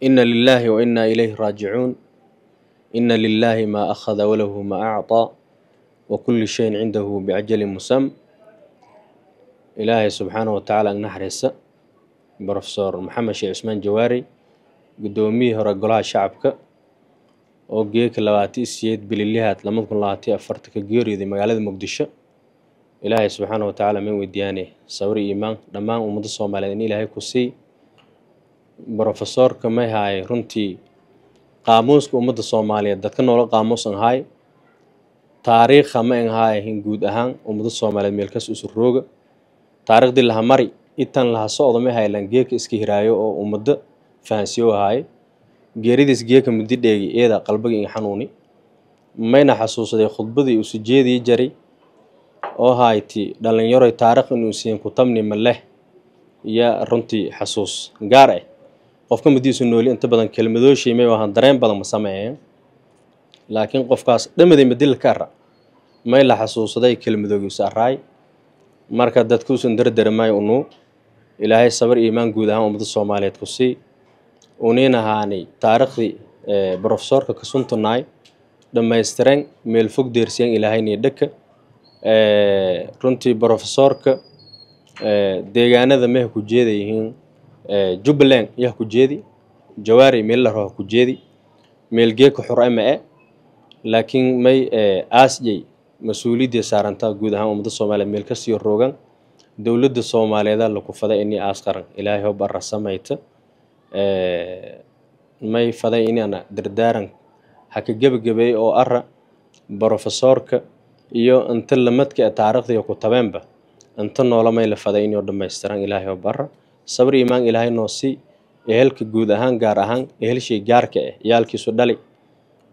ina lilaahi wa ilayhi raajicuun ina lilaahi maa akhada walahu maa acطaa wa kulli shayin cindahu bicajalin musam ilaahay subxaanah wa tacaala ag naxariista brofesor maxamed sheekh cusmaan jawaari guddoomiyii hore golaha shacabka oo geeka labaati iyo bililihaad labada kun labaataiyo afartanka geeriyooday magaalada muqdisho ilaahay subxaanah wa tacaala may weydiiyaane sabri iyo imaan dhammaan ummadda soomaaliyeed in ilaahay ku sii brofesorka mayhaay runtii qaamuuska ummadda soomaaliyeed dadka noola qaamuusan ahay taariikha ma en ahin guud ahaan ummadda soomaaliyeed meelkas isu rooga taariikhdii laha mari itan laha ma haylan langeeka iska hiraayo oo ummadda fahansiyo ahay geeridiis geeka mudi dheegi eeda qalbiga in xanuuni mayna xasuusaday khudbadii uu sujeedii jaray oo hayti dhalinyaroy taarikh inuu siyin ku tamni ma leh iyo runtii xasuus gaar ah qof ka madiisu nooli inta badan kelmadooshii shiimay ahaan dareen badan ma sameeyeen laakiin qofkaas dhamaday madilka ka ara may la xasuusaday kelmadoogiisu araay marka dadkuusan dardaramay unuu ilaahay sabar iimaan guud ahaan ummadda soomaaliyeed ku sii uniin ahaani taarikhdii brofesorka kasuntunaay dhammaystiran meel fog deersiyan ilaahayniyo dhaka runtii brofesorka deegaanada meha ku jeedayihiin Eh, jubbaland yaha ku jeedi jawaari meel la rabo ku jeedi meel geeka xur ma e eh, laakiin may eh, aasjay mas-uuliyadday saarantaa guud ahaan ummadda soomaaliya meel kasii roogan dowladda soomaaliyeeda laku faday inii aas qaran ilaahay oo barra samayta may faday inaana dardaaran haka gebagabeey oo ara brofesoorka iyo inta lamadka taariikhdiga ku tabeenba inta noola may la faday inoo dhamaystiran ilaahay oo barra sabir imaan ilaahay noosi ehelka guud ahaan gaar ahaan ehelshii gaarka eh ah, ciyaalkiisu dhali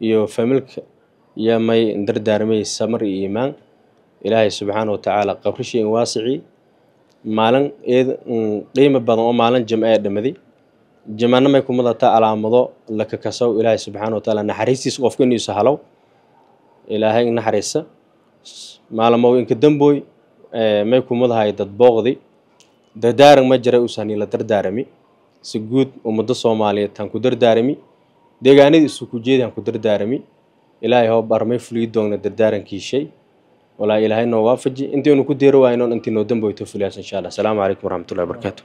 iyo familka iyo may dardaarmay samar iyo imaan ilaahay subxaana watacaala qabrishii in waasicii maalin mm, qiimo badan oo maalin jimco ee dhimadi jimaanna may kumudataa mudataa calaamado lakakasow ilaahay subxaana watacaala naxariistiisa qofka inuu sahalow ilaahay naxariisa maalmow inka dambooy may kumudahay dadbooqdi dardaaran ma jira usaani la dardaarami si guud ummadda soomaaliyeed haan ku dardaarami deegaanada isu ku jeedi haan ku dardaarami ilaahay hoo barmay fulii doogna dardaarankiishay walaa ilaahay noo waafaji intaynu ku deero waaynoon intii noo damboyto fuliyaas insha allah asalaamu calaykum waraxmatullahi wabarakaatu